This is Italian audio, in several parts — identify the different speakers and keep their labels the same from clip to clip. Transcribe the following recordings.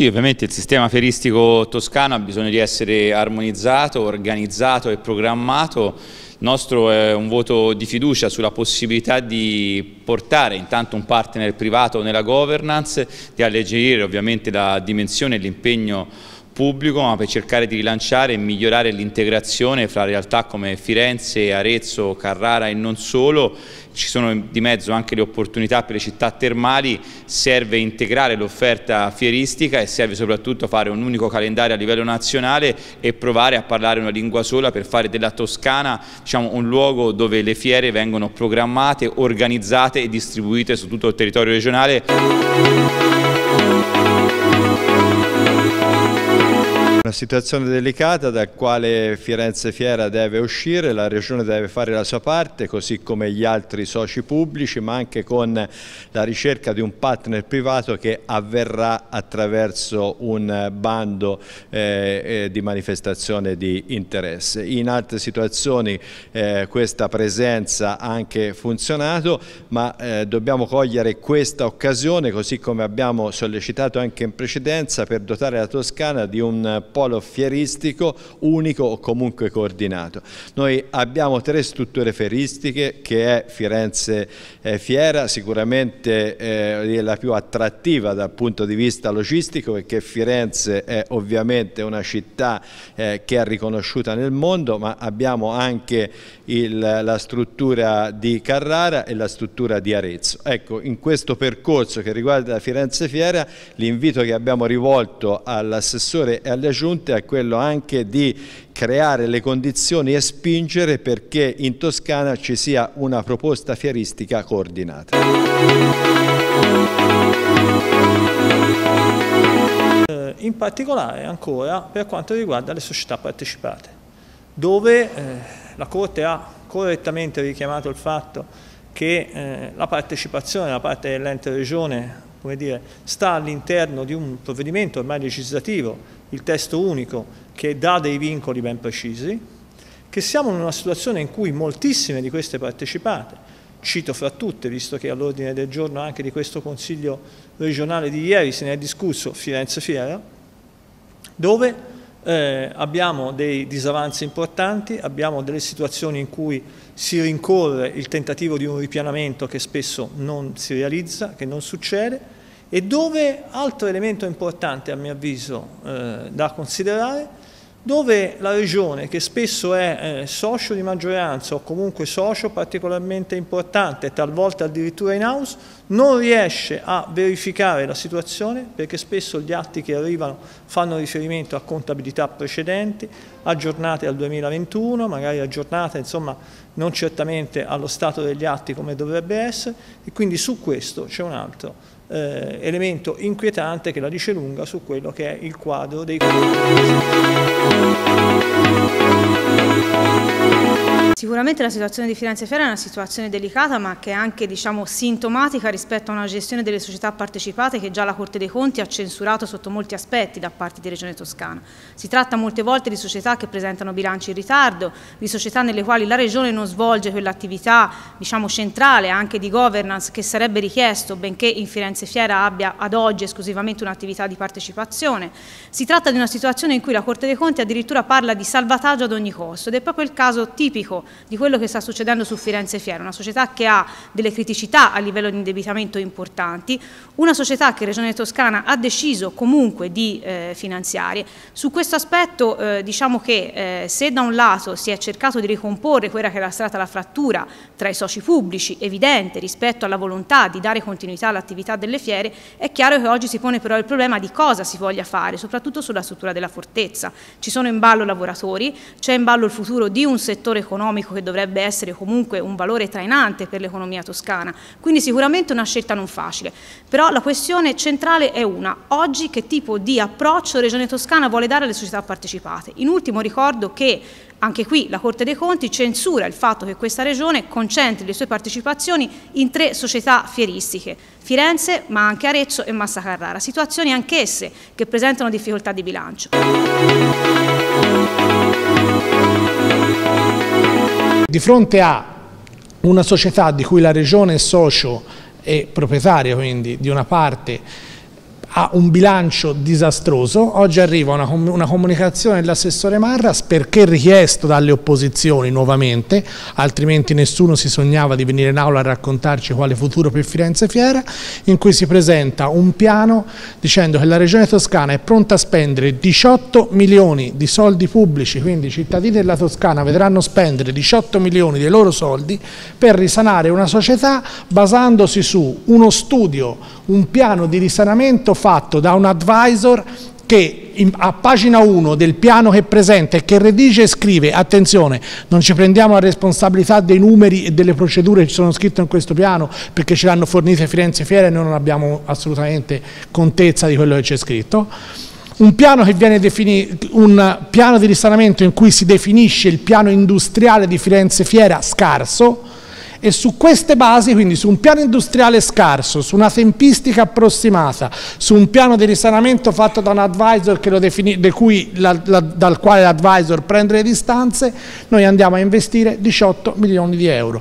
Speaker 1: Sì, ovviamente il sistema feristico toscano ha bisogno di essere armonizzato, organizzato e programmato. Il nostro è un voto di fiducia sulla possibilità di portare intanto un partner privato nella governance, di alleggerire ovviamente la dimensione e l'impegno pubblico, ma per cercare di rilanciare e migliorare l'integrazione fra realtà come Firenze, Arezzo, Carrara e non solo ci sono di mezzo anche le opportunità per le città termali, serve integrare l'offerta fieristica e serve soprattutto fare un unico calendario a livello nazionale e provare a parlare una lingua sola per fare della Toscana diciamo, un luogo dove le fiere vengono programmate, organizzate e distribuite su tutto il territorio regionale.
Speaker 2: Una situazione delicata dal quale Firenze Fiera deve uscire, la Regione deve fare la sua parte così come gli altri soci pubblici ma anche con la ricerca di un partner privato che avverrà attraverso un bando eh, eh di manifestazione di interesse. In altre situazioni eh, questa presenza ha anche funzionato ma eh, dobbiamo cogliere questa occasione così come abbiamo sollecitato anche in precedenza per dotare la Toscana di un porto polo fieristico unico o comunque coordinato. Noi abbiamo tre strutture fieristiche che è Firenze eh, Fiera, sicuramente eh, la più attrattiva dal punto di vista logistico perché Firenze è ovviamente una città eh, che è riconosciuta nel mondo ma abbiamo anche il, la struttura di Carrara e la struttura di Arezzo. Ecco, in questo percorso che riguarda Firenze Fiera l'invito che abbiamo rivolto all'assessore e alle giunte è quello anche di creare le condizioni e spingere perché in Toscana ci sia una proposta fieristica coordinata.
Speaker 3: Eh, in particolare ancora per quanto riguarda le società partecipate, dove eh, la Corte ha correttamente richiamato il fatto che eh, la partecipazione da parte dell'ente regione come dire, sta all'interno di un provvedimento ormai legislativo il testo unico che dà dei vincoli ben precisi, che siamo in una situazione in cui moltissime di queste partecipate, cito fra tutte, visto che all'ordine del giorno anche di questo Consiglio regionale di ieri se ne è discusso Firenze-Fiera, dove eh, abbiamo dei disavanzi importanti, abbiamo delle situazioni in cui si rincorre il tentativo di un ripianamento che spesso non si realizza, che non succede, e dove, altro elemento importante a mio avviso eh, da considerare, dove la regione che spesso è eh, socio di maggioranza o comunque socio particolarmente importante, talvolta addirittura in house, non riesce a verificare la situazione perché spesso gli atti che arrivano fanno riferimento a contabilità precedenti, aggiornate al 2021, magari aggiornate insomma non certamente allo stato degli atti come dovrebbe essere e quindi su questo c'è un altro eh, elemento inquietante che la dice lunga su quello che è il quadro dei
Speaker 4: Sicuramente la situazione di Firenze Fiera è una situazione delicata ma che è anche diciamo, sintomatica rispetto a una gestione delle società partecipate che già la Corte dei Conti ha censurato sotto molti aspetti da parte di Regione Toscana. Si tratta molte volte di società che presentano bilanci in ritardo, di società nelle quali la Regione non svolge quell'attività diciamo, centrale anche di governance che sarebbe richiesto benché in Firenze Fiera abbia ad oggi esclusivamente un'attività di partecipazione. Si tratta di una situazione in cui la Corte dei Conti addirittura parla di salvataggio ad ogni costo ed è proprio il caso tipico di quello che sta succedendo su Firenze Fiera, una società che ha delle criticità a livello di indebitamento importanti, una società che Regione Toscana ha deciso comunque di eh, finanziare. Su questo aspetto eh, diciamo che eh, se da un lato si è cercato di ricomporre quella che era stata la frattura tra i soci pubblici, evidente rispetto alla volontà di dare continuità all'attività delle fiere, è chiaro che oggi si pone però il problema di cosa si voglia fare, soprattutto sulla struttura della fortezza. Ci sono in ballo lavoratori, c'è in ballo il futuro di un settore economico economico che dovrebbe essere comunque un valore trainante per l'economia toscana. Quindi sicuramente una scelta non facile. Però la questione centrale è una. Oggi che tipo di approccio Regione Toscana vuole dare alle società partecipate? In ultimo ricordo che anche qui la Corte dei Conti censura il fatto che questa regione concentri le sue partecipazioni in tre società fieristiche, Firenze, ma anche Arezzo e Massa Carrara, situazioni anch'esse che presentano difficoltà di bilancio.
Speaker 5: Di fronte a una società di cui la Regione è socio e proprietaria quindi di una parte ha un bilancio disastroso, oggi arriva una, una comunicazione dell'assessore Marras perché richiesto dalle opposizioni nuovamente, altrimenti nessuno si sognava di venire in aula a raccontarci quale futuro per Firenze Fiera, in cui si presenta un piano dicendo che la Regione Toscana è pronta a spendere 18 milioni di soldi pubblici, quindi i cittadini della Toscana vedranno spendere 18 milioni dei loro soldi per risanare una società basandosi su uno studio, un piano di risanamento fatto da un advisor che in, a pagina 1 del piano che presenta e che redige e scrive, attenzione, non ci prendiamo la responsabilità dei numeri e delle procedure che ci sono scritte in questo piano perché ce l'hanno fornite Firenze Fiera e noi non abbiamo assolutamente contezza di quello che c'è scritto. Un piano, un piano di risanamento in cui si definisce il piano industriale di Firenze Fiera scarso, e su queste basi, quindi su un piano industriale scarso, su una tempistica approssimata, su un piano di risanamento fatto da un advisor defini, cui, la, la, dal quale l'advisor prende le distanze, noi andiamo a investire 18 milioni di euro.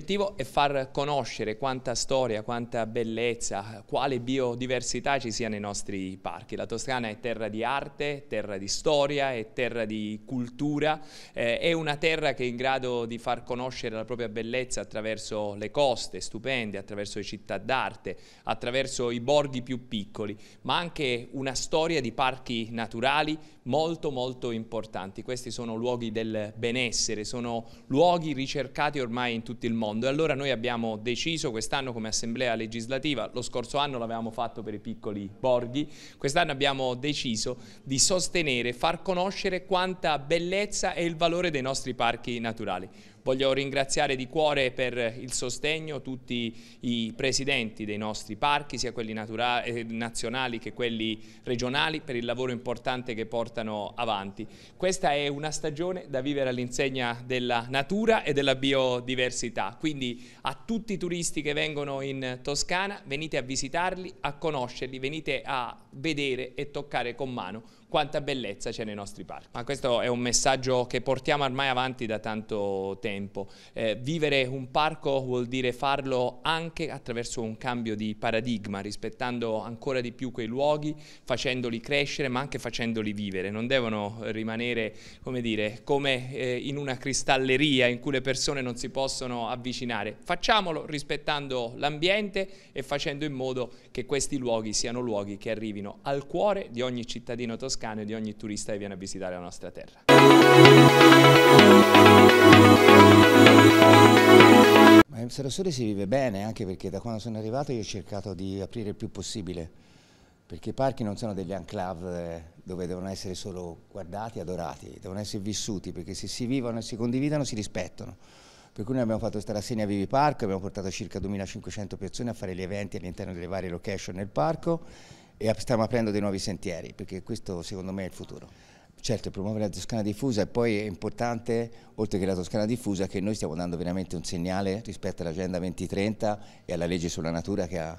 Speaker 1: L'obiettivo è far conoscere quanta storia, quanta bellezza, quale biodiversità ci sia nei nostri parchi. La Toscana è terra di arte, terra di storia, è terra di cultura, eh, è una terra che è in grado di far conoscere la propria bellezza attraverso le coste stupende, attraverso le città d'arte, attraverso i borghi più piccoli, ma anche una storia di parchi naturali molto molto importanti. Questi sono luoghi del benessere, sono luoghi ricercati ormai in tutto il mondo. E allora noi abbiamo deciso quest'anno come assemblea legislativa, lo scorso anno l'avevamo fatto per i piccoli borghi, quest'anno abbiamo deciso di sostenere, far conoscere quanta bellezza e il valore dei nostri parchi naturali. Voglio ringraziare di cuore per il sostegno tutti i presidenti dei nostri parchi, sia quelli eh, nazionali che quelli regionali, per il lavoro importante che portano avanti. Questa è una stagione da vivere all'insegna della natura e della biodiversità, quindi a tutti i turisti che vengono in Toscana venite a visitarli, a conoscerli, venite a vedere e toccare con mano quanta bellezza c'è nei nostri parchi. Ma questo è un messaggio che portiamo ormai avanti da tanto tempo. Eh, vivere un parco vuol dire farlo anche attraverso un cambio di paradigma, rispettando ancora di più quei luoghi, facendoli crescere ma anche facendoli vivere. Non devono rimanere come, dire, come eh, in una cristalleria in cui le persone non si possono avvicinare. Facciamolo rispettando l'ambiente e facendo in modo che questi luoghi siano luoghi che arrivino al cuore di ogni cittadino toscano toscano e di ogni turista che viene a visitare la nostra terra.
Speaker 6: Ma in Sarasole si vive bene, anche perché da quando sono arrivato io ho cercato di aprire il più possibile, perché i parchi non sono degli enclave dove devono essere solo guardati e adorati, devono essere vissuti, perché se si vivono e si condividono si rispettano. Per cui noi abbiamo fatto questa rassegna Vivi Park, abbiamo portato circa 2500 persone a fare gli eventi all'interno delle varie location nel parco e stiamo aprendo dei nuovi sentieri, perché questo secondo me è il futuro. Certo, promuovere la Toscana diffusa e poi è importante, oltre che la Toscana diffusa, che noi stiamo dando veramente un segnale rispetto all'Agenda 2030 e alla legge sulla natura che ha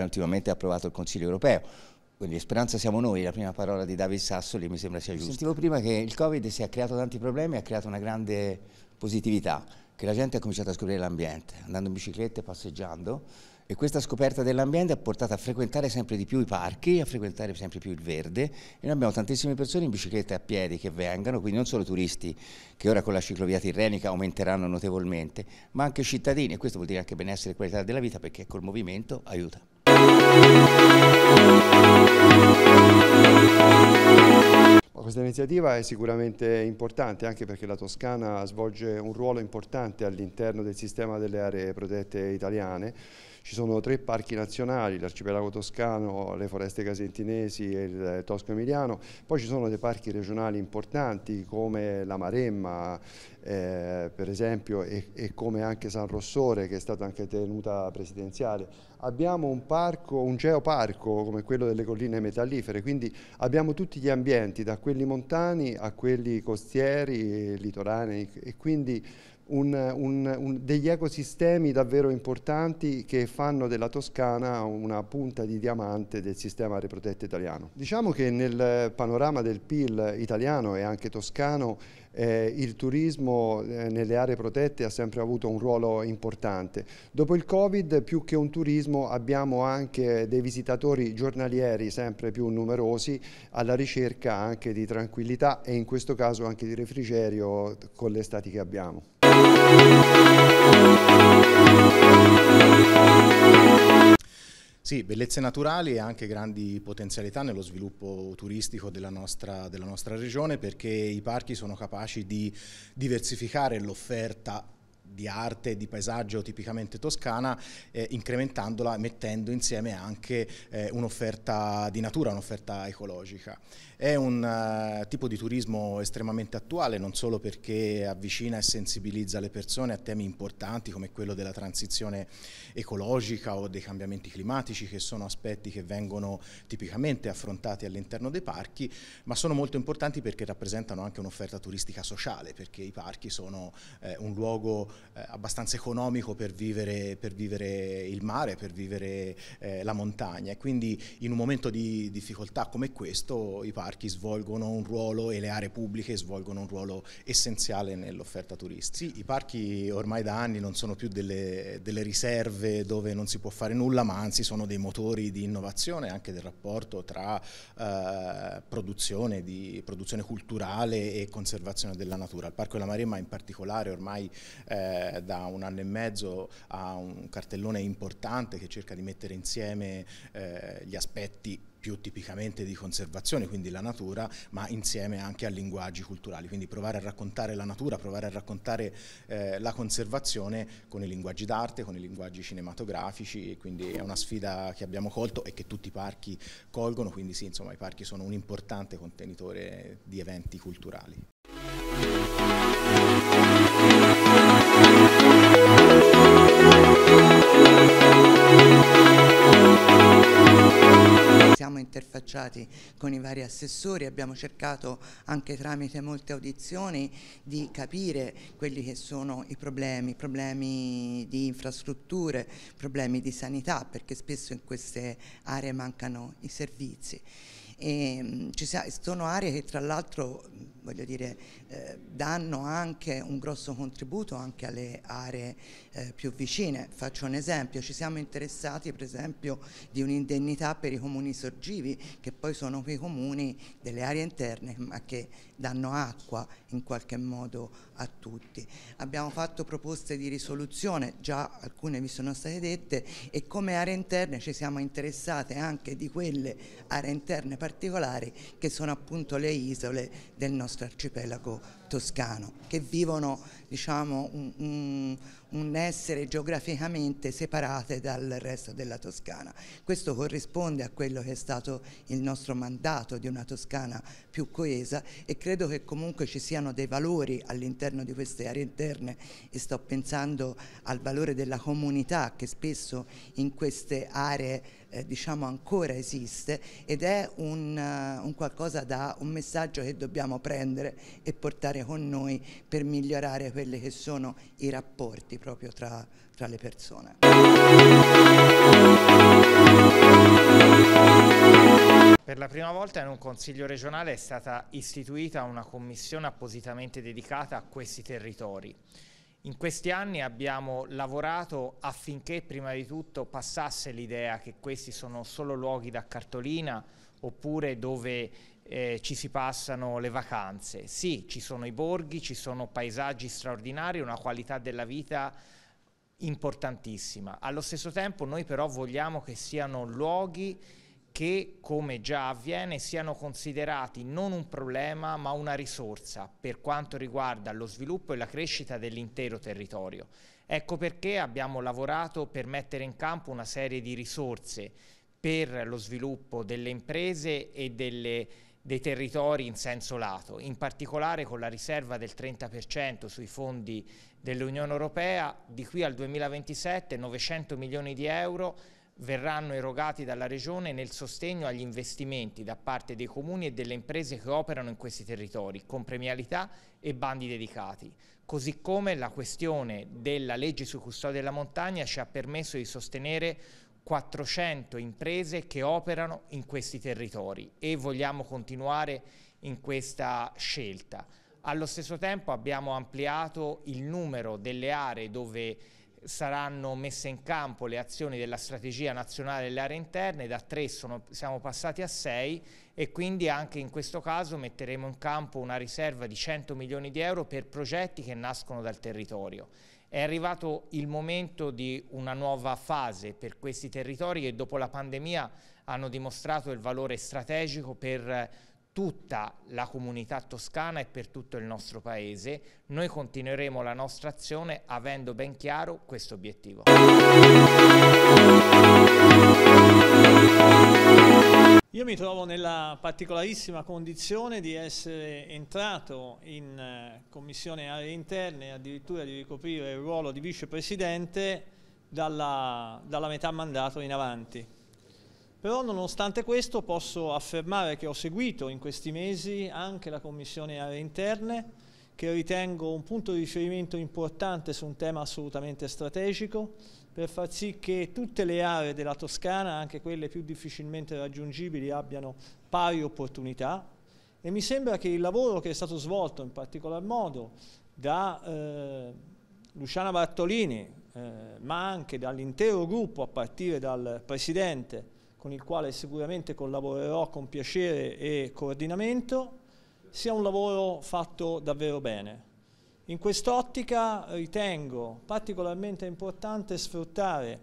Speaker 6: ultimamente approvato il Consiglio europeo. Quindi speranza siamo noi, la prima parola di David Sassoli mi sembra sia giusta. Sentivo prima che il Covid si è creato tanti problemi, e ha creato una grande positività, che la gente ha cominciato a scoprire l'ambiente, andando in bicicletta e passeggiando e questa scoperta dell'ambiente ha portato a frequentare sempre di più i parchi, a frequentare sempre più il verde e noi abbiamo tantissime persone in bicicletta e a piedi che vengano, quindi non solo turisti che ora con la ciclovia tirrenica aumenteranno notevolmente, ma anche cittadini e questo vuol dire anche benessere e qualità della vita perché col movimento aiuta.
Speaker 7: Questa iniziativa è sicuramente importante anche perché la Toscana svolge un ruolo importante all'interno del sistema delle aree protette italiane ci sono tre parchi nazionali, l'arcipelago toscano, le foreste casentinesi e il Tosco Emiliano, poi ci sono dei parchi regionali importanti come la Maremma eh, per esempio e, e, come anche San Rossore che è stata anche tenuta presidenziale. Abbiamo un parco, un geoparco come quello delle colline metallifere, quindi abbiamo tutti gli ambienti, da quelli montani a quelli costieri, e litoranei e quindi un, un, un, degli ecosistemi davvero importanti che fanno della Toscana una punta di diamante del sistema aree protette italiano. Diciamo che nel panorama del PIL italiano e anche toscano eh, il turismo eh, nelle aree protette ha sempre avuto un ruolo importante. Dopo il Covid più che un turismo abbiamo anche dei visitatori giornalieri sempre più numerosi alla ricerca anche di tranquillità e in questo caso anche di refrigerio con le stati che abbiamo.
Speaker 8: Sì, bellezze naturali e anche grandi potenzialità nello sviluppo turistico della nostra, della nostra regione perché i parchi sono capaci di diversificare l'offerta di arte e di paesaggio tipicamente toscana, eh, incrementandola mettendo insieme anche eh, un'offerta di natura, un'offerta ecologica. È un eh, tipo di turismo estremamente attuale, non solo perché avvicina e sensibilizza le persone a temi importanti come quello della transizione ecologica o dei cambiamenti climatici, che sono aspetti che vengono tipicamente affrontati all'interno dei parchi, ma sono molto importanti perché rappresentano anche un'offerta turistica sociale, perché i parchi sono eh, un luogo eh, abbastanza economico per vivere, per vivere, il mare, per vivere eh, la montagna e quindi in un momento di difficoltà come questo i parchi svolgono un ruolo e le aree pubbliche svolgono un ruolo essenziale nell'offerta turistica. Sì, i parchi ormai da anni non sono più delle, delle riserve dove non si può fare nulla ma anzi sono dei motori di innovazione anche del rapporto tra eh, produzione, di, produzione culturale e conservazione della natura. Il Parco della Maremma in particolare ormai eh, eh, da un anno e mezzo ha un cartellone importante che cerca di mettere insieme eh, gli aspetti più tipicamente di conservazione, quindi la natura, ma insieme anche a linguaggi culturali, quindi provare a raccontare la natura, provare a raccontare eh, la conservazione con i linguaggi d'arte, con i linguaggi cinematografici, quindi è una sfida che abbiamo colto e che tutti i parchi colgono, quindi sì, insomma i parchi sono un importante contenitore di eventi culturali.
Speaker 9: siamo interfacciati con i vari assessori, abbiamo cercato anche tramite molte audizioni di capire quelli che sono i problemi, problemi di infrastrutture, problemi di sanità, perché spesso in queste aree mancano i servizi. E, ehm, ci sono aree che tra l'altro voglio dire, eh, danno anche un grosso contributo anche alle aree eh, più vicine. Faccio un esempio, ci siamo interessati per esempio di un'indennità per i comuni sorgivi, che poi sono quei comuni delle aree interne ma che danno acqua in qualche modo a tutti. Abbiamo fatto proposte di risoluzione, già alcune vi sono state dette, e come aree interne ci siamo interessate anche di quelle aree interne particolari che sono appunto le isole del nostro nostro arcipelago toscano, che vivono diciamo, un, un, essere geograficamente separate dal resto della Toscana. Questo corrisponde a quello che è stato il nostro mandato di una Toscana più coesa e credo che comunque ci siano dei valori all'interno di queste aree interne e sto pensando al valore della comunità che spesso in queste aree eh, diciamo ancora esiste ed è un, uh, un, qualcosa da un messaggio che dobbiamo prendere e portare con noi per migliorare quelli che sono i rapporti proprio tra, tra le persone. Per la prima volta in un consiglio regionale è stata
Speaker 10: istituita una commissione appositamente dedicata a questi territori. In questi anni abbiamo lavorato affinché prima di tutto passasse l'idea che questi sono solo luoghi da cartolina oppure dove eh, ci si passano le vacanze. Sì, ci sono i borghi, ci sono paesaggi straordinari, una qualità della vita importantissima. Allo stesso tempo noi però vogliamo che siano luoghi che, come già avviene, siano considerati non un problema ma una risorsa per quanto riguarda lo sviluppo e la crescita dell'intero territorio. Ecco perché abbiamo lavorato per mettere in campo una serie di risorse per lo sviluppo delle imprese e delle, dei territori in senso lato, in particolare con la riserva del 30% sui fondi dell'Unione Europea, di qui al 2027 900 milioni di euro verranno erogati dalla Regione nel sostegno agli investimenti da parte dei comuni e delle imprese che operano in questi territori, con premialità e bandi dedicati. Così come la questione della legge sui custodi della montagna ci ha permesso di sostenere 400 imprese che operano in questi territori e vogliamo continuare in questa scelta. Allo stesso tempo abbiamo ampliato il numero delle aree dove saranno messe in campo le azioni della strategia nazionale delle aree interne, da tre sono, siamo passati a sei e quindi anche in questo caso metteremo in campo una riserva di 100 milioni di euro per progetti che nascono dal territorio. È arrivato il momento di una nuova fase per questi territori che dopo la pandemia hanno dimostrato il valore strategico per tutta la comunità toscana e per tutto il nostro paese, noi continueremo la nostra azione avendo ben chiaro questo obiettivo.
Speaker 3: Io mi trovo nella particolarissima condizione di essere entrato in eh, Commissione Aree Interne e addirittura di ricoprire il ruolo di vicepresidente dalla, dalla metà mandato in avanti. Però nonostante questo posso affermare che ho seguito in questi mesi anche la Commissione Aree Interne, che ritengo un punto di riferimento importante su un tema assolutamente strategico, per far sì che tutte le aree della Toscana, anche quelle più difficilmente raggiungibili, abbiano pari opportunità e mi sembra che il lavoro che è stato svolto in particolar modo da eh, Luciana Bartolini, eh, ma anche dall'intero gruppo a partire dal Presidente con il quale sicuramente collaborerò con piacere e coordinamento, sia un lavoro fatto davvero bene. In quest'ottica ritengo particolarmente importante sfruttare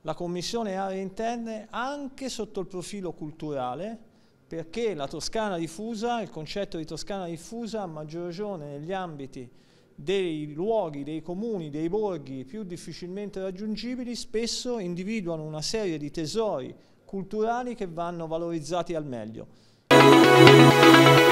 Speaker 3: la Commissione Aree Interne anche sotto il profilo culturale, perché la Toscana diffusa, il concetto di Toscana diffusa a maggior ragione negli ambiti dei luoghi, dei comuni, dei borghi più difficilmente raggiungibili, spesso individuano una serie di tesori culturali che vanno valorizzati al meglio.